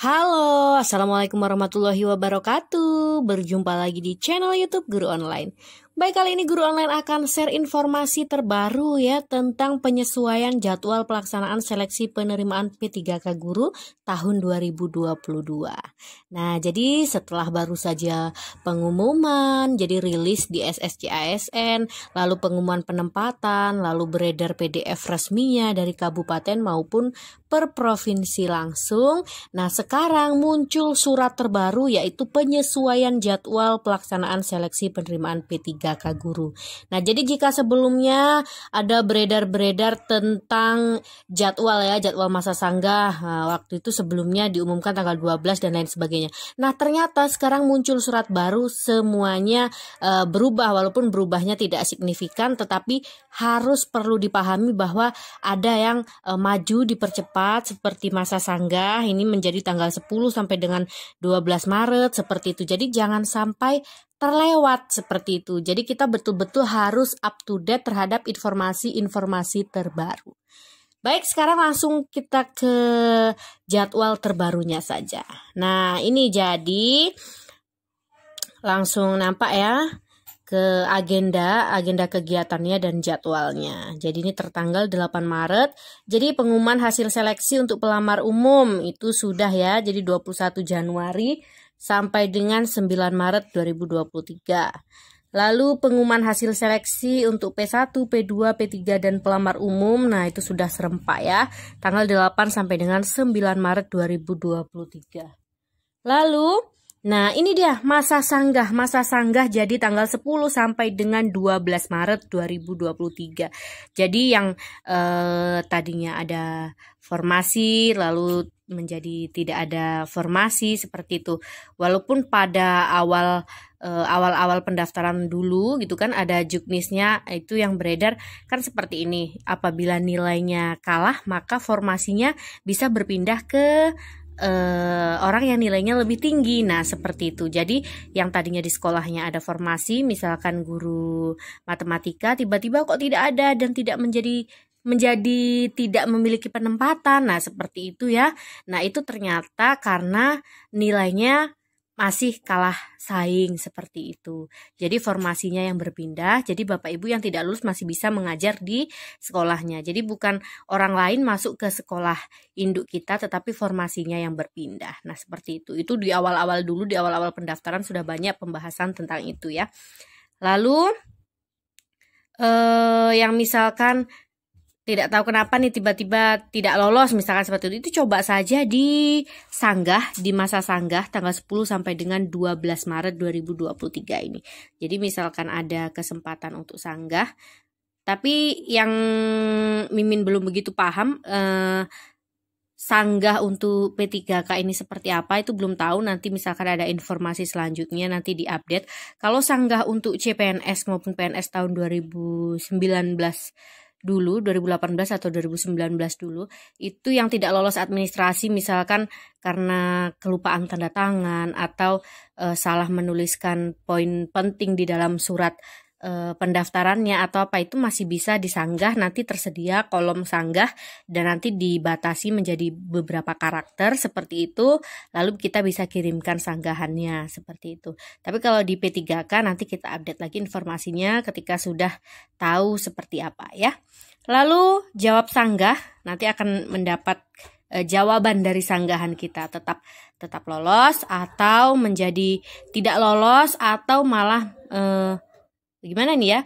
Halo, Assalamualaikum warahmatullahi wabarakatuh Berjumpa lagi di channel Youtube Guru Online Baik, kali ini Guru Online akan share informasi terbaru ya Tentang penyesuaian jadwal pelaksanaan seleksi penerimaan P3K Guru tahun 2022 Nah, jadi setelah baru saja pengumuman Jadi rilis di SSCASN Lalu pengumuman penempatan Lalu beredar PDF resminya dari kabupaten maupun per provinsi langsung. Nah, sekarang muncul surat terbaru yaitu penyesuaian jadwal pelaksanaan seleksi penerimaan P3K guru. Nah, jadi jika sebelumnya ada beredar-beredar tentang jadwal ya, jadwal masa sanggah, nah, waktu itu sebelumnya diumumkan tanggal 12 dan lain sebagainya. Nah, ternyata sekarang muncul surat baru semuanya e, berubah walaupun berubahnya tidak signifikan tetapi harus perlu dipahami bahwa ada yang e, maju dipercepat seperti masa sanggah ini menjadi tanggal 10 sampai dengan 12 Maret seperti itu. Jadi jangan sampai terlewat seperti itu. Jadi kita betul-betul harus up to date terhadap informasi-informasi terbaru. Baik, sekarang langsung kita ke jadwal terbarunya saja. Nah, ini jadi langsung nampak ya ke agenda agenda kegiatannya dan jadwalnya. Jadi ini tertanggal 8 Maret. Jadi pengumuman hasil seleksi untuk pelamar umum itu sudah ya. Jadi 21 Januari sampai dengan 9 Maret 2023. Lalu pengumuman hasil seleksi untuk P1, P2, P3 dan pelamar umum. Nah, itu sudah serempak ya. Tanggal 8 sampai dengan 9 Maret 2023. Lalu Nah, ini dia masa sanggah. Masa sanggah jadi tanggal 10 sampai dengan 12 Maret 2023. Jadi yang eh, tadinya ada formasi lalu menjadi tidak ada formasi seperti itu. Walaupun pada awal eh, awal-awal pendaftaran dulu gitu kan ada juknisnya itu yang beredar kan seperti ini. Apabila nilainya kalah, maka formasinya bisa berpindah ke uh, orang yang nilainya lebih tinggi. Nah, seperti itu. Jadi, yang tadinya di sekolahnya ada formasi, misalkan guru matematika, tiba-tiba kok tidak ada dan tidak menjadi menjadi tidak memiliki penempatan. Nah, seperti itu ya. Nah, itu ternyata karena nilainya masih kalah saing seperti itu. Jadi formasinya yang berpindah, jadi Bapak Ibu yang tidak lulus masih bisa mengajar di sekolahnya. Jadi bukan orang lain masuk ke sekolah induk kita tetapi formasinya yang berpindah. Nah, seperti itu. Itu di awal-awal dulu di awal-awal pendaftaran sudah banyak pembahasan tentang itu ya. Lalu eh yang misalkan tidak tahu kenapa nih tiba-tiba tidak lolos misalkan seperti itu itu coba saja di sanggah di masa sanggah tanggal 10 sampai dengan 12 Maret 2023 ini. Jadi misalkan ada kesempatan untuk sanggah tapi yang Mimin belum begitu paham eh, sanggah untuk P3K ini seperti apa itu belum tahu nanti misalkan ada informasi selanjutnya nanti diupdate kalau sanggah untuk CPNS maupun PNS tahun 2019 dulu 2018 atau 2019 dulu itu yang tidak lolos administrasi misalkan karena kelupaan tanda tangan atau uh, salah menuliskan poin penting di dalam surat e, pendaftarannya atau apa itu masih bisa disanggah nanti tersedia kolom sanggah dan nanti dibatasi menjadi beberapa karakter seperti itu lalu kita bisa kirimkan sanggahannya seperti itu tapi kalau di P3K nanti kita update lagi informasinya ketika sudah tahu seperti apa ya lalu jawab sanggah nanti akan mendapat eh, jawaban dari sanggahan kita tetap tetap lolos atau menjadi tidak lolos atau malah eh, gimana nih ya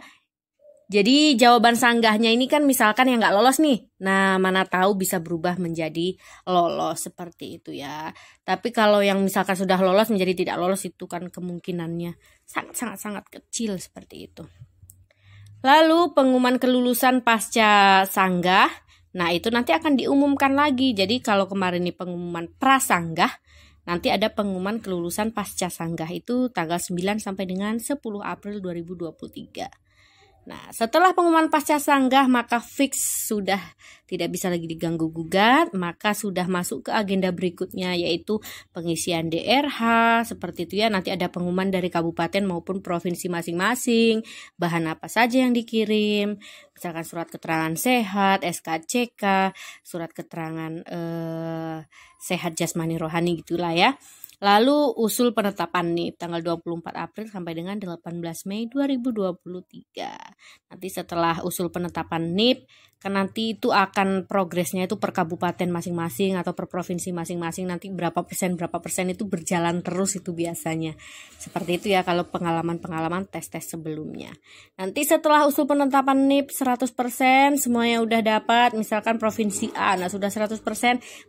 jadi jawaban sanggahnya ini kan misalkan yang nggak lolos nih. Nah mana tahu bisa berubah menjadi lolos seperti itu ya. Tapi kalau yang misalkan sudah lolos menjadi tidak lolos itu kan kemungkinannya sangat sangat kecil seperti itu. Lalu pengumuman kelulusan pasca sanggah. Nah itu nanti akan diumumkan lagi. Jadi kalau kemarin ini pengumuman prasanggah. Nanti ada pengumuman kelulusan pasca sanggah itu tanggal 9 sampai dengan 10 April 2023. Nah, setelah pengumuman pasca sanggah, maka fix sudah tidak bisa lagi diganggu gugat, maka sudah masuk ke agenda berikutnya yaitu pengisian DRH, seperti itu ya nanti ada pengumuman dari kabupaten maupun provinsi masing-masing, bahan apa saja yang dikirim, misalkan surat keterangan sehat, SKCK, surat keterangan eh, sehat jasmani rohani gitulah ya. Lalu usul penetapan nih tanggal 24 April sampai dengan 18 Mei 2023. Nanti setelah usul penetapan NIP kan nanti itu akan progresnya itu per kabupaten masing-masing atau per provinsi masing-masing nanti berapa persen berapa persen itu berjalan terus itu biasanya seperti itu ya kalau pengalaman-pengalaman tes-tes sebelumnya nanti setelah usul penetapan NIP 100% semuanya udah dapat misalkan provinsi A nah sudah 100%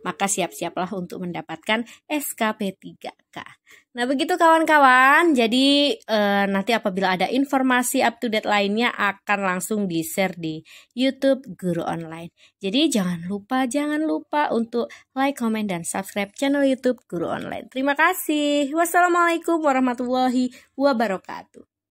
maka siap-siaplah untuk mendapatkan SKP 3 mereka. Nah, begitu kawan-kawan. Jadi eh, nanti apabila ada informasi up to date lainnya akan langsung di-share di YouTube Guru Online. Jadi jangan lupa jangan lupa untuk like, comment dan subscribe channel YouTube Guru Online. Terima kasih. Wassalamualaikum warahmatullahi wabarakatuh.